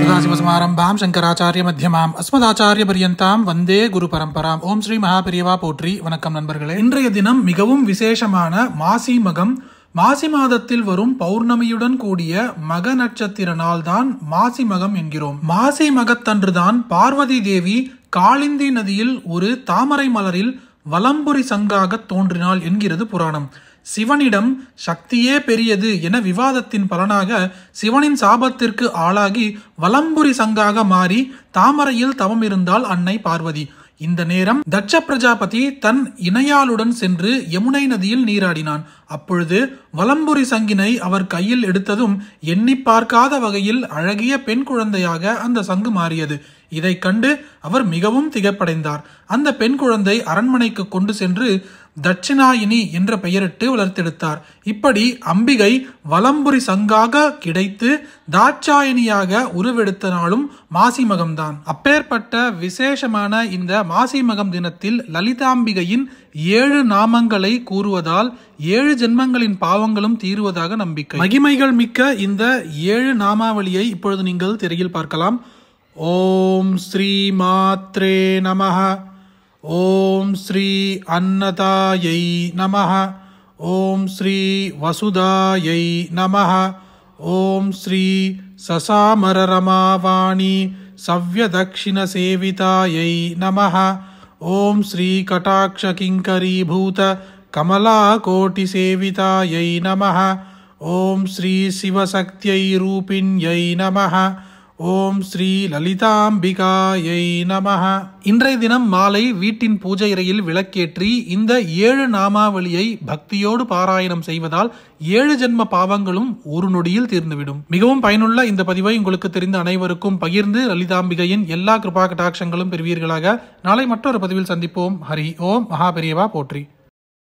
சதாசிவசமாரம்பாம் சங்கராச்சாரிய மத்தியமாம் அஸ்மதாச்சாரிய பரியந்தாம் வந்தே குரு பரம்பராம் ஓம் ஸ்ரீ மகாபிரியவா போற்றி வணக்கம் நண்பர்களே இன்றைய தினம் மிகவும் விசேஷமான மாசி மகம் மாசி மாதத்தில் வரும் பௌர்ணமியுடன் கூடிய மக நட்சத்திர தான் மாசி மகம் என்கிறோம் மாசி மகத்தன்றுதான் பார்வதி தேவி காளிந்தி நதியில் ஒரு தாமரை மலரில் வலம்புரி சங்காக தோன்றினாள் என்கிறது புராணம் சிவனிடம் சக்தியே பெரியது என விவாதத்தின் பலனாக சிவனின் சாபத்திற்கு ஆளாகி வலம்புரி சங்காக மாறி தாமரையில் தவம் இருந்தால் அன்னை பார்வதி இந்த நேரம் தட்ச பிரஜாபதி தன் இணையாளுடன் சென்று யமுனை நதியில் நீராடினான் அப்பொழுது வலம்புரி சங்கினை அவர் கையில் எடுத்ததும் எண்ணி பார்க்காத வகையில் அழகிய பெண் குழந்தையாக அந்த சங்கு மாறியது இதை கண்டு அவர் மிகவும் திகப்படைந்தார் அந்த பெண் குழந்தை அரண்மனைக்கு கொண்டு சென்று தட்சிணாயினி என்ற பெயரிட்டு வளர்த்தெடுத்தார் இப்படி அம்பிகை வலம்புரி சங்காக கிடைத்து தாட்சாயினியாக உருவெடுத்த நாளும் மாசிமகம்தான் அப்பேற்பட்ட விசேஷமான இந்த மாசிமகம் தினத்தில் லலிதாம்பிகையின் ஏழு நாமங்களை கூறுவதால் ஏழு ஜென்மங்களின் பாவங்களும் தீருவதாக நம்பிக்கை மகிமைகள் மிக்க இந்த ஏழு நாமாவளியை இப்பொழுது நீங்கள் திரையில் பார்க்கலாம் ஓம் ஸ்ரீ மாத்ரே நமஹ ॐ श्री अन्नतायै नम ॐ श्री वसुधायै नमः ॐ श्री ससामररमावाणी सव्यदक्षिणसेवितायै नमः ॐ श्रीकटाक्षकिङ्करीभूत कमलाकोटिसेवितायै नमः ॐ श्रीशिवशक्त्यै रूपिण्यै नमः ஓம் ஸ்ரீ லலிதாம்பிகாயை நம இன்றைய தினம் மாலை வீட்டின் பூஜை அறையில் விளக்கேற்றி இந்த ஏழு நாமாவளியை பக்தியோடு பாராயணம் செய்வதால் ஏழு ஜென்ம பாவங்களும் ஒரு நொடியில் தீர்ந்துவிடும் மிகவும் பயனுள்ள இந்த பதிவை உங்களுக்கு தெரிந்த அனைவருக்கும் பகிர்ந்து லலிதாம்பிகையின் எல்லா கிருபா கட்டாட்சங்களும் பெறுவீர்களாக நாளை மற்றொரு பதிவில் சந்திப்போம் ஹரி ஓம் மகாபெரியவா போற்றி